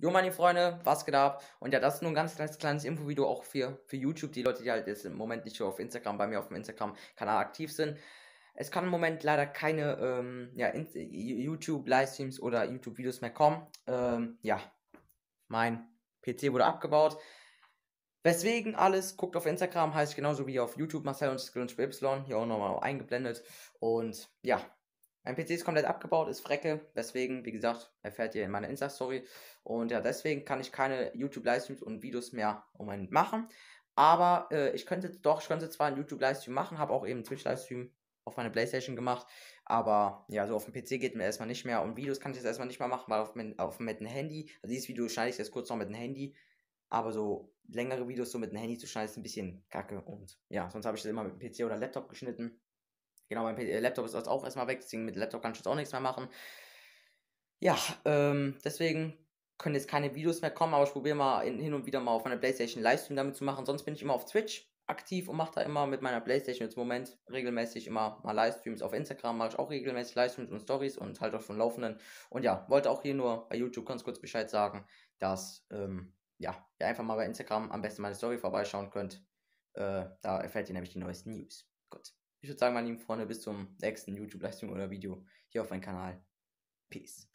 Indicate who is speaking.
Speaker 1: Jo, meine Freunde, was geht ab? Und ja, das ist nur ein ganz kleines, kleines Infovideo auch für, für YouTube, die Leute, die halt jetzt im Moment nicht auf Instagram, bei mir auf dem Instagram-Kanal aktiv sind. Es kann im Moment leider keine ähm, ja, YouTube-Livestreams oder YouTube-Videos mehr kommen. Ähm, ja, mein PC wurde abgebaut. Weswegen alles, guckt auf Instagram, heißt genauso wie auf YouTube Marcel und Skill und Y, hier auch nochmal eingeblendet. Und ja, mein PC ist komplett abgebaut, ist Frecke. Deswegen, wie gesagt, erfährt ihr in meiner Insta-Story. Und ja, deswegen kann ich keine YouTube-Livestreams und Videos mehr im Moment machen. Aber äh, ich könnte doch, ich könnte zwar einen YouTube-Livestream machen, habe auch eben einen Twitch-Livestream auf meiner Playstation gemacht. Aber ja, so auf dem PC geht mir erstmal nicht mehr. Und Videos kann ich jetzt erstmal nicht mehr machen, weil auf, mein, auf mit dem Handy, also dieses Video schneide ich jetzt kurz noch mit dem Handy. Aber so längere Videos so mit dem Handy zu schneiden, ist ein bisschen kacke. Und ja, sonst habe ich das immer mit dem PC oder Laptop geschnitten. Genau, mein äh, Laptop ist auch erstmal weg, deswegen mit Laptop kann ich jetzt auch nichts mehr machen. Ja, ähm, deswegen können jetzt keine Videos mehr kommen, aber ich probiere mal in, hin und wieder mal auf meiner Playstation Livestream damit zu machen. Sonst bin ich immer auf Twitch aktiv und mache da immer mit meiner Playstation jetzt im Moment regelmäßig immer mal Livestreams. Auf Instagram mache ich auch regelmäßig Livestreams und Stories und halt auch von Laufenden. Und ja, wollte auch hier nur bei YouTube ganz kurz Bescheid sagen, dass ähm, ja, ihr einfach mal bei Instagram am besten meine Story vorbeischauen könnt. Äh, da erfährt ihr nämlich die neuesten News. Gut ich würde sagen, meine lieben Freunde, bis zum nächsten youtube leistung oder Video hier auf meinem Kanal. Peace.